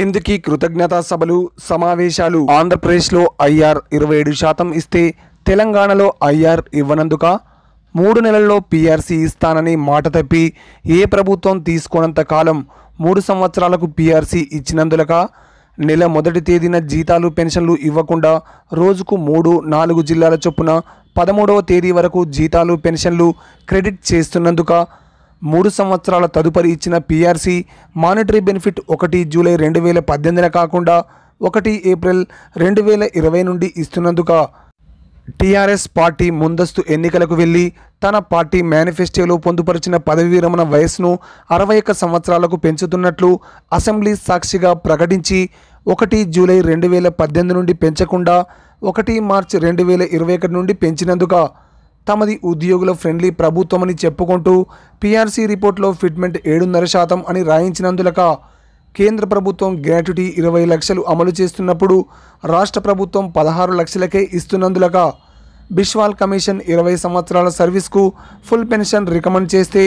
ఎందుకీ కృతజ్ఞతా సభలు సమావేశాలు ఆంధ్రప్రదేశ్లో ఐఆర్ ఇరవై ఏడు శాతం ఇస్తే తెలంగాణలో ఐఆర్ ఇవ్వనందుక మూడు నెలల్లో పీఆర్సీ ఇస్తానని మాట తప్పి ఏ ప్రభుత్వం తీసుకున్నంత కాలం మూడు సంవత్సరాలకు పీఆర్సీ ఇచ్చినందులక నెల మొదటి తేదీన జీతాలు పెన్షన్లు ఇవ్వకుండా రోజుకు మూడు నాలుగు జిల్లాల చొప్పున పదమూడవ తేదీ వరకు జీతాలు పెన్షన్లు క్రెడిట్ చేస్తున్నందుక మూడు సంవత్సరాల తదుపరి ఇచ్చిన పీఆర్సీ మానిటరీ బెనిఫిట్ ఒకటి జూలై రెండు వేల పద్దెనిమిదిన కాకుండా ఒకటి ఏప్రిల్ రెండు వేల ఇరవై నుండి ఇస్తున్నందుక టీఆర్ఎస్ పార్టీ ముందస్తు ఎన్నికలకు వెళ్ళి తన పార్టీ మేనిఫెస్టోలో పొందుపరిచిన పదవి విరమణ వయస్సును అరవై ఒక్క సంవత్సరాలకు పెంచుతున్నట్లు అసెంబ్లీ సాక్షిగా ప్రకటించి ఒకటి జూలై రెండు వేల పద్దెనిమిది నుండి పెంచకుండా ఒకటి మార్చి రెండు వేల ఇరవై ఒకటి నుండి పెంచినందుక తమది ఉద్యోగుల ఫ్రెండ్లీ ప్రభుత్వమని చెప్పుకుంటూ పీఆర్సీ రిపోర్ట్లో ఫిట్మెంట్ ఏడున్నర శాతం అని రాయించినందులక కేంద్ర ప్రభుత్వం గ్రాట్యుటీ ఇరవై లక్షలు అమలు చేస్తున్నప్పుడు రాష్ట్ర ప్రభుత్వం పదహారు లక్షలకే ఇస్తున్నందులక బిష్వాల్ కమిషన్ ఇరవై సంవత్సరాల సర్వీస్కు ఫుల్ పెన్షన్ రికమెండ్ చేస్తే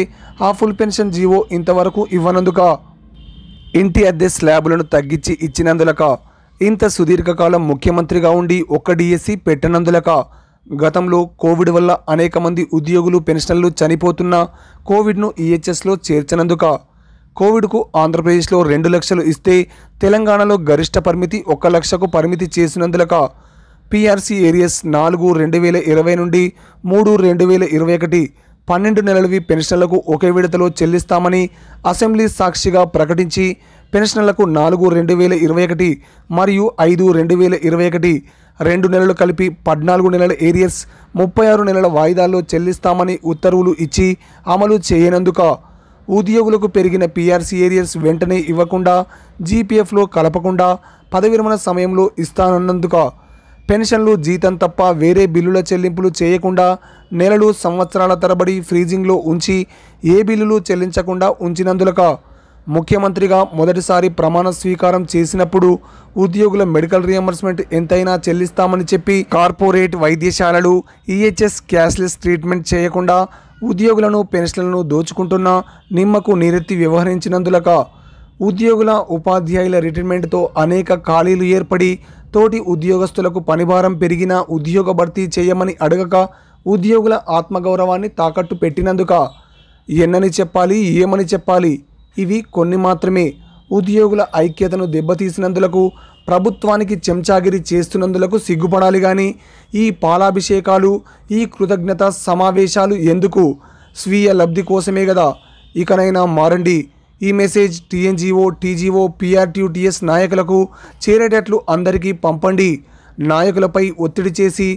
ఆ ఫుల్ పెన్షన్ జీవో ఇంతవరకు ఇవ్వనందుక ఇంటి అద్దె స్లాబులను తగ్గించి ఇచ్చినందులక ఇంత సుదీర్ఘకాలం ముఖ్యమంత్రిగా ఉండి ఒక్క డిఎస్సి పెట్టనందులక గతంలో కోవిడ్ వల్ల అనేక మంది ఉద్యోగులు పెన్షన్లు చనిపోతున్న కోవిడ్ను ఈహెచ్ఎస్లో చేర్చినందుక కోవిడ్కు ఆంధ్రప్రదేశ్లో రెండు లక్షలు ఇస్తే తెలంగాణలో గరిష్ట పరిమితి ఒక లక్షకు పరిమితి చేసినందులక పీఆర్సీ ఏరియస్ నాలుగు రెండు వేల ఇరవై నుండి మూడు రెండు వేల ఇరవై ఒకటి పన్నెండు నెలలవి పెన్షన్లకు ఒకే విడతలో చెల్లిస్తామని అసెంబ్లీ సాక్షిగా ప్రకటించి పెన్షన్లకు నాలుగు రెండు వేల ఇరవై ఒకటి మరియు ఐదు రెండు వేల ఇరవై ఒకటి రెండు నెలలు కలిపి పద్నాలుగు నెలల ఏరియర్స్ ముప్పై ఆరు నెలల వాయిదాల్లో చెల్లిస్తామని ఉత్తర్వులు ఇచ్చి అమలు చేయనందుక ఉద్యోగులకు పెరిగిన పీఆర్సీ ఏరియర్స్ వెంటనే ఇవ్వకుండా జీపీఎఫ్లో కలపకుండా పదవి విరమణ సమయంలో ఇస్తానన్నందుక పెన్షన్లు జీతం తప్ప వేరే బిల్లుల చెల్లింపులు చేయకుండా నెలలు సంవత్సరాల తరబడి ఫ్రీజింగ్లో ఉంచి ఏ బిల్లులు చెల్లించకుండా ఉంచినందులక ముఖ్యమంత్రిగా మొదటిసారి ప్రమాణ స్వీకారం చేసినప్పుడు ఉద్యోగుల మెడికల్ రియంబర్స్మెంట్ ఎంతైనా చెల్లిస్తామని చెప్పి కార్పొరేట్ వైద్యశాలలు ఈహెచ్ఎస్ క్యాష్లెస్ ట్రీట్మెంట్ చేయకుండా ఉద్యోగులను పెన్షన్లను దోచుకుంటున్న నిమ్మకు నీరెత్తి వ్యవహరించినందులక ఉద్యోగుల ఉపాధ్యాయుల రిటైర్మెంట్తో అనేక ఖాళీలు ఏర్పడి తోటి ఉద్యోగస్తులకు పనిభారం పెరిగిన ఉద్యోగ భర్తీ చేయమని అడగక ఉద్యోగుల ఆత్మగౌరవాన్ని తాకట్టు పెట్టినందుక ఎన్నని చెప్పాలి ఏమని చెప్పాలి ఇవి కొన్ని మాత్రమే ఉద్యోగుల ఐక్యతను దెబ్బతీసినందులకు ప్రభుత్వానికి చెంచాగిరి చేస్తున్నందులకు సిగ్గుపడాలి కానీ ఈ పాలాభిషేకాలు ఈ కృతజ్ఞత సమావేశాలు ఎందుకు స్వీయ లబ్ధి కోసమే కదా ఇకనైనా మారండి ఈ మెసేజ్ టీఎన్జీఓ టీజీఓ పిఆర్టీయూటీఎస్ నాయకులకు చేరేటట్లు అందరికీ పంపండి నాయకులపై ఒత్తిడి చేసి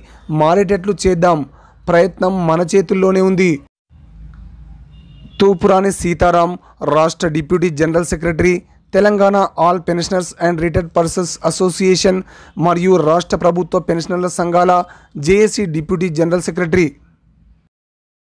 మారేటట్లు చేద్దాం ప్రయత్నం మన చేతుల్లోనే ఉంది తూపురాని సీతారాం రాష్ట్ర deputy general secretary Telangana all pensioners and retired persons association మరియు రాష్ట్ర ప్రభుత్వ పెన్షనర్ల సంఘాల జేఏసీ డిప్యూటీ జనరల్ సెక్రటరీ